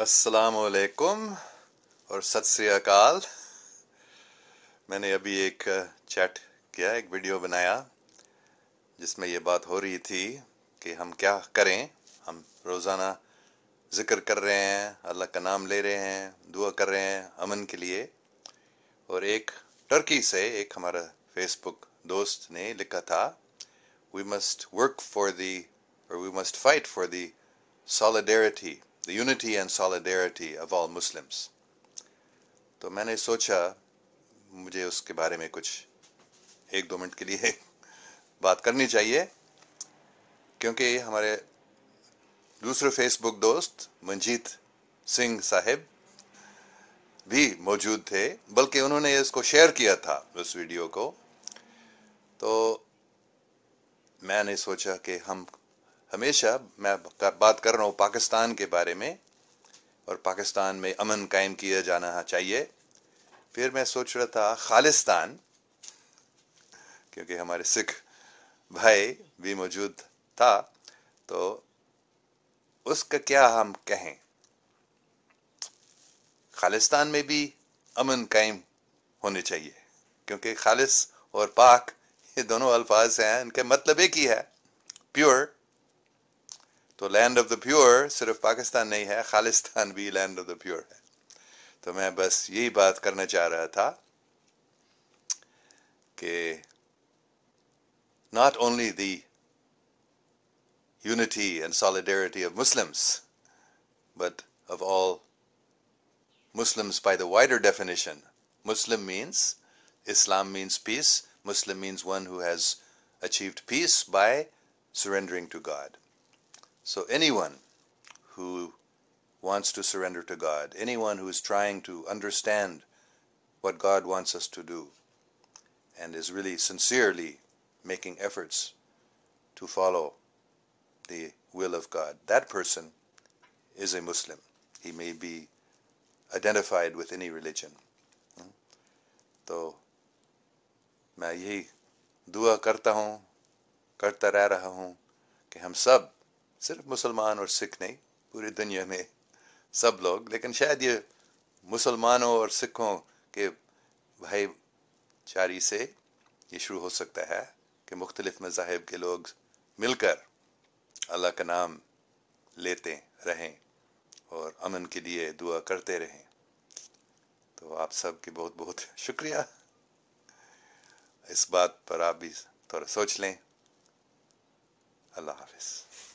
السلام علیکم اور ست سری اکال میں نے ابھی ایک چیٹ کیا ایک ویڈیو بنایا جس میں یہ بات ہو رہی تھی کہ ہم کیا کریں ہم روزانہ ذکر کر رہے ہیں اللہ کا نام لے رہے ہیں دعا کر رہے ہیں امن کے لیے اور ایک ٹرکی سے ایک ہمارا فیس بک دوست نے لکھا تھا we must work for the اور we must fight for the solidarity the unity and تو میں اس کے بارے میں فیس بک دوست منجیت سنگھ صاحب بھی موجود تھے بلکہ انہوں نے اس کو شیئر کیا تھا اس ویڈیو کو تو میں نے سوچا کہ ہم ہمیشہ میں بات کر رہا ہوں پاکستان کے بارے میں اور پاکستان میں امن قائم کیا جانا چاہیے پھر میں سوچ رہا تھا خالستان کیونکہ ہمارے سکھ بھائی بھی موجود تھا تو اس کا کیا ہم کہیں خالستان میں بھی امن قائم ہونی چاہیے کیونکہ خالص اور پاک یہ دونوں الفاظ ہیں ان کے مطلب ایک ہی ہے پیور तो land of the pure सिर्फ पाकिस्तान नहीं है खालिस्तान भी लैंड ऑफ द प्योर है तो मैं not only the unity and solidarity of Muslims, but of all Muslims by the wider definition. Muslim means, Islam means peace, Muslim means one who has achieved peace by surrendering to God. So anyone who wants to surrender to God, anyone who is trying to understand what God wants us to do, and is really sincerely making efforts to follow the will of God, that person is a Muslim. He may be identified with any religion. Though. मैं यही दुआ karta हूँ करता रह रहा हूँ कि صرف مسلمان اور سکھ نہیں پوری دنیا میں سب لوگ لیکن شاید یہ مسلمانوں اور سکھوں کے بھائی چاری سے یہ شروع ہو سکتا ہے کہ مختلف مذاہب کے لوگ مل کر اللہ کا نام لیتے رہیں اور امن کے لیے دعا کرتے رہیں تو آپ سب کی بہت بہت شکریہ اس بات پر آپ بھی تھوڑا سوچ لیں اللہ حافظ